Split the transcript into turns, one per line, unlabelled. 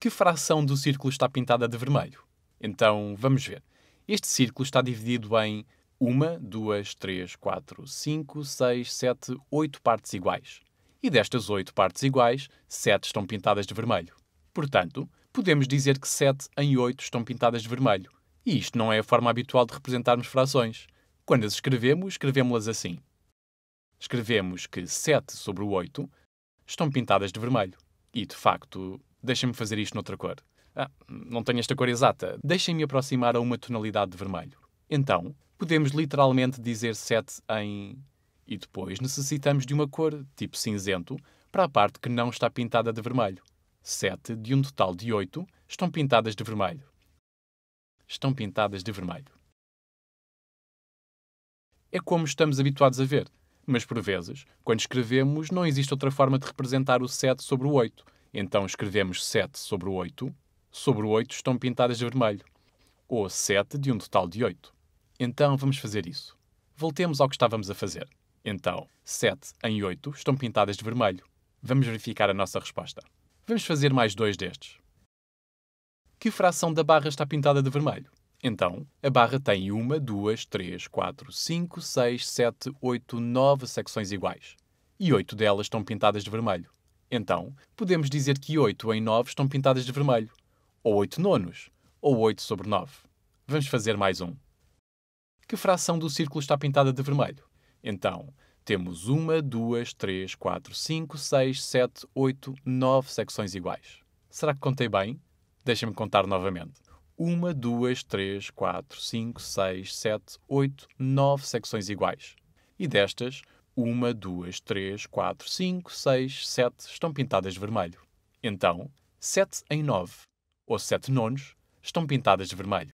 Que fração do círculo está pintada de vermelho? Então, vamos ver. Este círculo está dividido em 1, 2, 3, 4, 5, 6, 7, 8 partes iguais. E destas 8 partes iguais, 7 estão pintadas de vermelho. Portanto, podemos dizer que 7 em 8 estão pintadas de vermelho. E isto não é a forma habitual de representarmos frações. Quando as escrevemos, escrevemos-las assim. Escrevemos que 7 sobre o 8 estão pintadas de vermelho. E, de facto, Deixem-me fazer isto noutra cor. Ah, não tenho esta cor exata. Deixem-me aproximar a uma tonalidade de vermelho. Então, podemos literalmente dizer 7 em. E depois necessitamos de uma cor, tipo cinzento, para a parte que não está pintada de vermelho. 7 de um total de 8 estão pintadas de vermelho. Estão pintadas de vermelho. É como estamos habituados a ver, mas por vezes, quando escrevemos, não existe outra forma de representar o 7 sobre o 8 então escrevemos 7 sobre 8. Sobre o 8 estão pintadas de vermelho. Ou 7 de um total de 8. Então vamos fazer isso. Voltemos ao que estávamos a fazer. Então, 7 em 8 estão pintadas de vermelho. Vamos verificar a nossa resposta. Vamos fazer mais dois destes. Que fração da barra está pintada de vermelho? Então, a barra tem 1, 2, 3, 4, 5, 6, 7, 8, 9 secções iguais. E 8 delas estão pintadas de vermelho. Então, podemos dizer que 8 em 9 estão pintadas de vermelho, ou 8 nonos, ou 8 sobre 9. Vamos fazer mais um. Que fração do círculo está pintada de vermelho? Então, temos 1, 2, 3, 4, 5, 6, 7, 8, 9 secções iguais. Será que contei bem? Deixem-me contar novamente. 1, 2, 3, 4, 5, 6, 7, 8, 9 secções iguais. E destas, uma, duas, três, quatro, cinco, seis, sete estão pintadas de vermelho. Então, sete em nove, ou sete nonos, estão pintadas de vermelho.